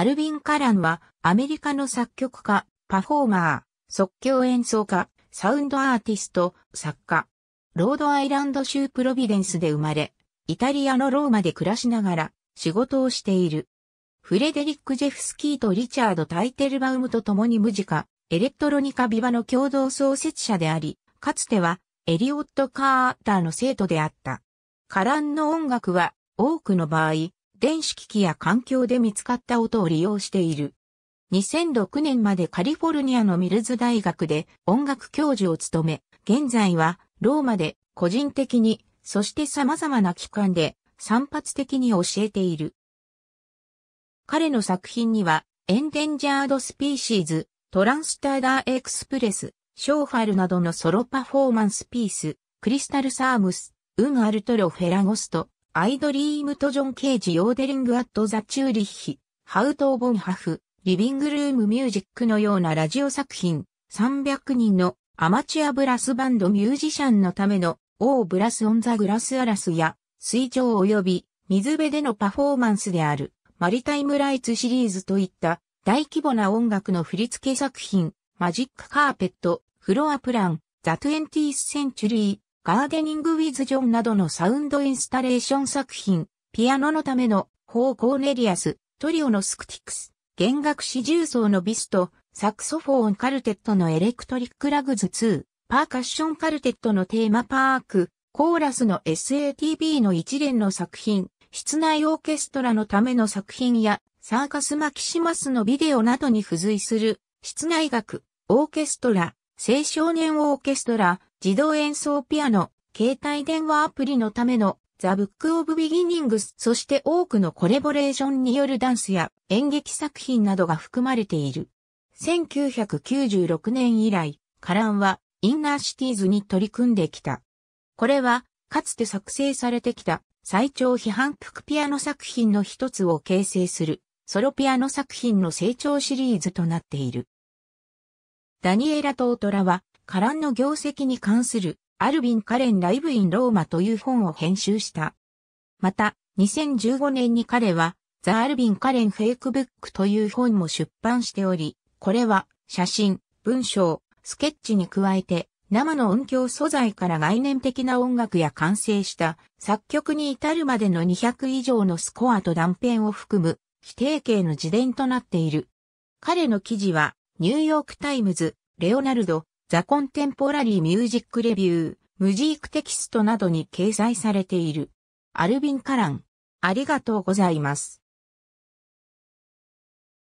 アルビン・カランはアメリカの作曲家、パフォーマー、即興演奏家、サウンドアーティスト、作家。ロードアイランド州プロビデンスで生まれ、イタリアのローマで暮らしながら仕事をしている。フレデリック・ジェフスキーとリチャード・タイテルバウムと共にムジカ、エレクトロニカ・ビバの共同創設者であり、かつてはエリオット・カーターの生徒であった。カランの音楽は多くの場合、電子機器や環境で見つかった音を利用している。2006年までカリフォルニアのミルズ大学で音楽教授を務め、現在はローマで個人的に、そして様々な機関で散発的に教えている。彼の作品には、エンデンジャードスピーシーズ、トランスターダーエクスプレス、ショーファルなどのソロパフォーマンスピース、クリスタルサームス、ウン・アルトロ・フェラゴスト、アイドリームトジョン・ケージ・ヨーデリング・アット・ザ・チューリッヒ、ハウト・ーボンハフ、リビングルーム・ミュージックのようなラジオ作品、300人のアマチュアブラスバンドミュージシャンのための、オーブラス・オン・ザ・グラス・アラスや、水上及び水辺でのパフォーマンスである、マリタイム・ライツシリーズといった大規模な音楽の振付作品、マジック・カーペット、フロアプラン、ザ・ンティース・センチュリー、ガーデニング・ウィズ・ジョンなどのサウンドインスタレーション作品、ピアノのための、ホー・コーネリアス、トリオのスクティクス、弦楽四重奏のビスト、サクソフォーン・カルテットのエレクトリック・ラグズ2、パーカッション・カルテットのテーマパーク、コーラスの SATB の一連の作品、室内オーケストラのための作品や、サーカス・マキシマスのビデオなどに付随する、室内楽、オーケストラ、青少年オーケストラ、自動演奏ピアノ、携帯電話アプリのためのザ・ブック・オブ・ビギニングス、そして多くのコレボレーションによるダンスや演劇作品などが含まれている。1996年以来、カランはインナーシティーズに取り組んできた。これは、かつて作成されてきた最長批判服ピアノ作品の一つを形成するソロピアノ作品の成長シリーズとなっている。ダニエラ・トートラはカランの業績に関するアルビン・カレン・ライブ・イン・ローマという本を編集した。また、2015年に彼は、ザ・アルビン・カレン・フェイクブックという本も出版しており、これは、写真、文章、スケッチに加えて、生の音響素材から概念的な音楽や完成した作曲に至るまでの200以上のスコアと断片を含む非定型の自伝となっている。彼の記事はニューヨークタイムズ、レオナルド、ザ・コンテンポラリー・ミュージック・レビュー、ムジークテキストなどに掲載されている。アルビン・カラン、ありがとうございます。